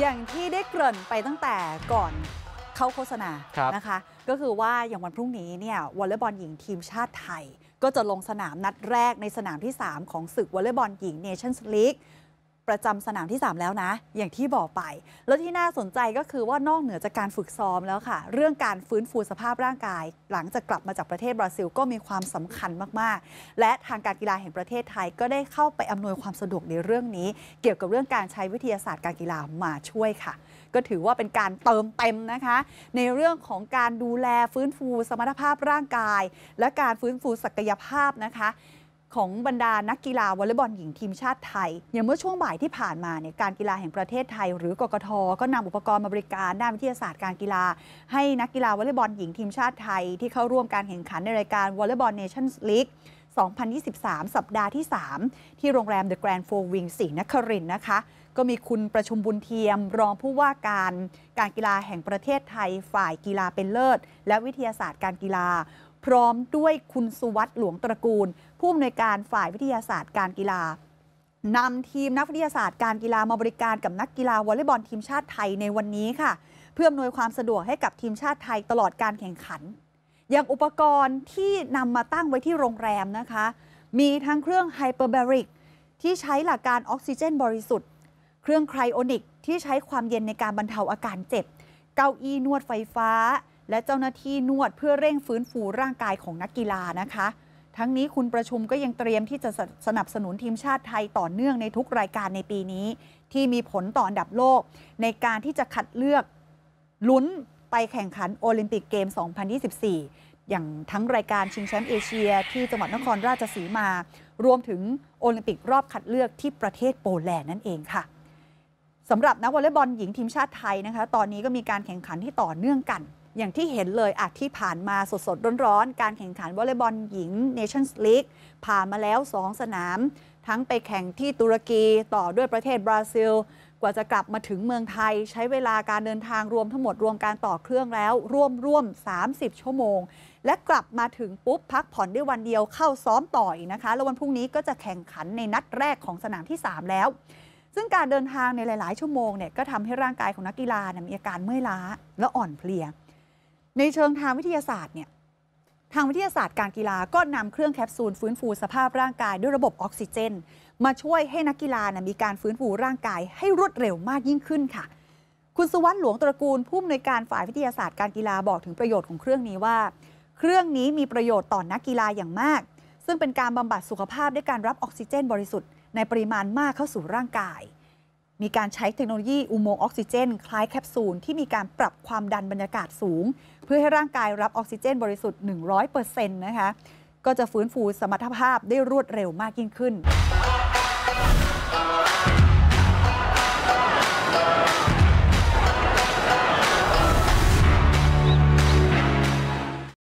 อย่างที่ได้เกริ่นไปตั้งแต่ก่อนเข้าโฆษณานะคะก็คือว่าอย่างวันพรุ่งนี้เนี่ยวอลเลย์บอลหญิงทีมชาติไทยก็จะลงสนามนัดแรกในสนามที่ 3 ของศึกวอลเลย์บอลหญิงเนชั่นส์ลีกประจำสนามที่ 3 แล้วนะ อย่างที่บอกไป แล้วที่น่าสนใจก็คือว่านอกเหนือจากการฝึกซ้อมแล้วค่ะ เรื่องการฟื้นฟูสภาพร่างกาย หลังจากกลับมาจากประเทศบราซิลก็มีความสำคัญมากๆ และทางการกีฬาแห่งประเทศไทย ก็ได้เข้าไปอำนวยความสะดวกในเรื่องนี้ เกี่ยวกับเรื่องการใช้วิทยาศาสตร์การกีฬามาช่วยค่ะ ก็ถือว่าเป็นการเติมเต็มนะคะ ในเรื่องของการดูแลฟื้นฟูสมรรถภาพร่างกาย และการฟื้นฟูศักยภาพนะคะของบรรดานักกีฬาวอลเลย์บอลหญิงทีมชาติไทย อย่างเมื่อช่วงบ่ายที่ผ่านมาเนี่ยการกีฬาแห่งประเทศไทยหรือกกท ก็นำอุปกรณ์มาบริการด้านวิทยาศาสตร์การกีฬา ให้นักกีฬาวอลเลย์บอลหญิงทีมชาติไทย ที่เข้าร่วมการแข่งขันในรายการวอลเลย์บอลเนชั่นลีก 2023 สัปดาห์ที่ 3 ที่โรงแรมเดอะแกรนด์โฟวิงศสีนครินนะคะก็มีคุณประชุมบุญเทียมรองผู้ว่าการการกีฬาแห่งประเทศไทยฝ่ายกีฬาเป็นเลิศ และวิทยาศาสตร์การกีฬาพร้อมด้วยคุณสุวัสด์หลวงตระกูล ผู้อำนวยการฝ่ายวิทยาศาสตร์การกีฬานำทีมนักวิทยาศาสตร์การกีฬามาบริการกับนักกีฬาวอลเลย์บอลทีมชาติไทยในวันนี้ค่ะ เพื่ออำนวยความสะดวกให้กับทีมชาติไทยตลอดการแข่งขัน อย่างอุปกรณ์ที่นำมาตั้งไว้ที่โรงแรมนะคะ มีทั้งเครื่องไฮเปอร์แบริกที่ใช้หลักการออกซิเจน บริสุทธิ์ เครื่องไคลโอนิกที่ใช้ความเย็นในการบรรเทาอาการเจ็บเก้าอี้นวดไฟฟ้าและเจ้าหน้าที่นวดเพื่อเร่งฟื้นฟูร่างกายของนักกีฬานะคะ ทั้งนี้คุณประชุมก็ยังเตรียมที่จะสนับสนุนทีมชาติไทยต่อเนื่องในทุกรายการในปีนี้ ที่มีผลต่ออันดับโลก ในการที่จะคัดเลือก ลุ้นไปแข่งขันโอลิมปิกเกม2024อย่างทั้งรายการชิงแชมป์เอเชีย ที่จังหวัดนครราชสีมา รวมถึงโอลิมปิกรอบคัดเลือกที่ประเทศโปแลนด์นั่นเองค่ะสำหรับนักวอลเลย์บอลหญิงทีมชาติไทยนะคะ ตอนนี้ก็มีการแข่งขันที่ต่อเนื่องกันอย่างที่เห็นเลย อาที่ผ่านมาสดๆร้อนๆการแข่งขันวอลเลย์บอลหญิง Nations League ผ่านมาแล้ว 2 สนาม ทั้งไปแข่งที่ตุรกีต่อด้วยประเทศบราซิล กว่าจะกลับมาถึงเมืองไทย ใช้เวลาการเดินทางรวมทั้งหมดรวมการต่อเครื่องแล้ว ร่วมร่วม 30 ชั่วโมง และกลับมาถึงปุ๊บ พักผ่อนได้วันเดียวเข้าซ้อมต่ออีกนะคะแล้ววันพรุ่งนี้ก็จะแข่งขันในนัดแรกของสนามที่ 3 แล้ว ซึ่งการเดินทางในหลายๆชั่วโมงเนี่ยก็ทำให้ร่างกายของนักกีฬามีอาการเมื่อยล้าและอ่อนเพลียในเชิงทางวิทยาศาสตร์เนี่ยทางวิทยาศาสตร์การกีฬาก็นำเครื่องแคปซูลฟื้นฟูสภาพร่างกายด้วยระบบออกซิเจน มาช่วยให้นักกีฬานะมีการฟื้นฟูร่างกาย ให้รวดเร็วมากยิ่งขึ้นค่ะ คุณสุวรรณหลวงตระกูลผู้อำนวยการฝ่ายวิทยาศาสตร์การกีฬาบอกถึงประโยชน์ของเครื่องนี้ว่า เครื่องนี้มีประโยชน์ต่อนนักกีฬาอย่างมาก ซึ่งเป็นการบำบัดสุขภาพด้วยการรับออกซิเจน บริสุทธิ์ในปริมาณมากเข้าสู่ร่างกายมีการใช้เทคโนโลยีอุโมงค์ออกซิเจนคล้ายแคปซูล ที่มีการปรับความดันบรรยากาศสูง เพื่อให้ร่างกายรับออกซิเจนบริสุทธิ์ 100%นะคะก็จะฟื้นฟูสมรรถภาพได้รวดเร็วมากยิ่งขึ้น